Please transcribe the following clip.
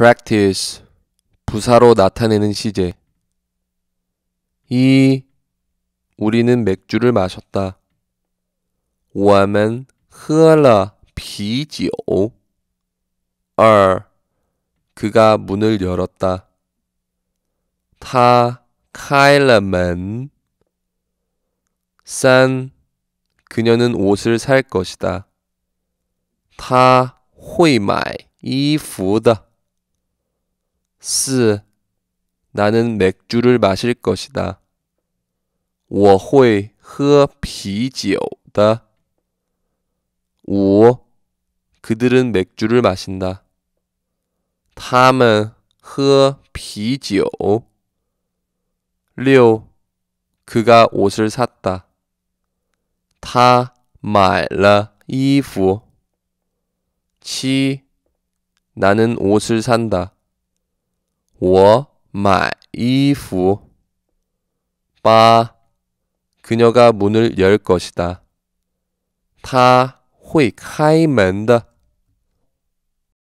practice 부사로 나타내는 시제 이 우리는 맥주를 마셨다. 我们喝了啤酒. 2. 그가 문을 열었다. 他开了门. 3. 그녀는 옷을 살 것이다. 他会买衣服的。四 나는 맥주를 마실 것이다. 我会喝啤酒的. 5. 그들은 맥주를 마신다. 他们喝啤酒. 6. 그가 옷을 샀다. 他买了衣服. 7. 나는 옷을 산다. 我买衣服。八， 그녀가 문을 열 것이다. 她会开门的。